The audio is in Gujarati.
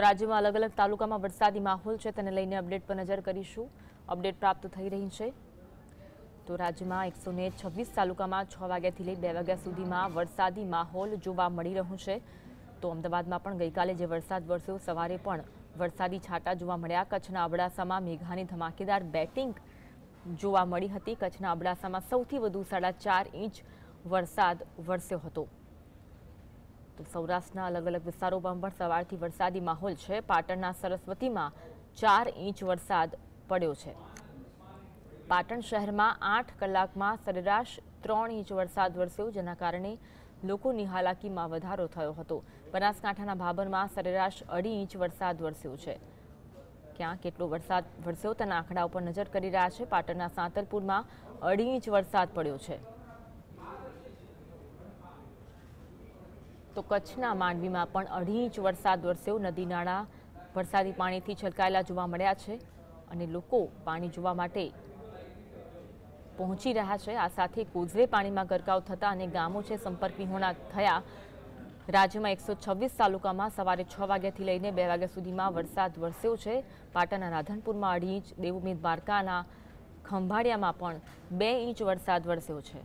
રાજ્યમાં અલગ અલગ તાલુકામાં વરસાદી માહોલ છે તેને લઈને અપડેટ પર નજર કરીશું અપડેટ પ્રાપ્ત થઈ રહી છે તો રાજ્યમાં એકસો ને છવ્વીસ તાલુકામાં છ વાગ્યાથી લઈ બે વાગ્યા સુધીમાં વરસાદી માહોલ જોવા મળી રહ્યું છે તો અમદાવાદમાં પણ ગઈકાલે જે વરસાદ વરસ્યો સવારે પણ વરસાદી છાંટા જોવા મળ્યા કચ્છના અબડાસામાં મેઘાની ધમાકેદાર બેટિંગ જોવા મળી હતી કચ્છના અબડાસામાં સૌથી વધુ સાડા ચાર ઇંચ વરસાદ વરસ્યો હતો તો સૌરાષ્ટ્રના અલગ અલગ વિસ્તારોમાં પણ સવારથી વરસાદી માહોલ છે પાટણના સરસ્વતીમાં ચાર ઇંચ વરસાદ પડ્યો છે પાટણ શહેરમાં આઠ કલાકમાં સરેરાશ ત્રણ ઇંચ વરસાદ વરસ્યો જેના કારણે લોકોની હાલાકીમાં વધારો થયો હતો બનાસકાંઠાના ભાભરમાં સરેરાશ અઢી ઇંચ વરસાદ વરસ્યો છે ક્યાં કેટલો વરસાદ વરસ્યો તેના આંકડા ઉપર નજર કરી રહ્યા છે પાટણના સાંતલપુરમાં અઢી ઇંચ વરસાદ પડ્યો છે તો કચ્છના માંડવીમાં પણ અઢી ઇંચ વરસાદ વરસ્યો નદી નાળા વરસાદી પાણીથી છલકાયેલા જોવા મળ્યા છે અને લોકો પાણી જોવા માટે પહોંચી રહ્યા છે આ સાથે કોઝવે પાણીમાં ગરકાવ થતા અને ગામો છે સંપર્ક વિહોણા થયા રાજ્યમાં એકસો છવ્વીસ તાલુકામાં સવારે છ વાગ્યાથી લઈને બે વાગ્યા સુધીમાં વરસાદ વરસ્યો છે પાટણના રાધનપુરમાં અઢી ઇંચ દેવુમીત દ્વારકાના ખંભાળિયામાં પણ બે ઇંચ વરસાદ વરસ્યો છે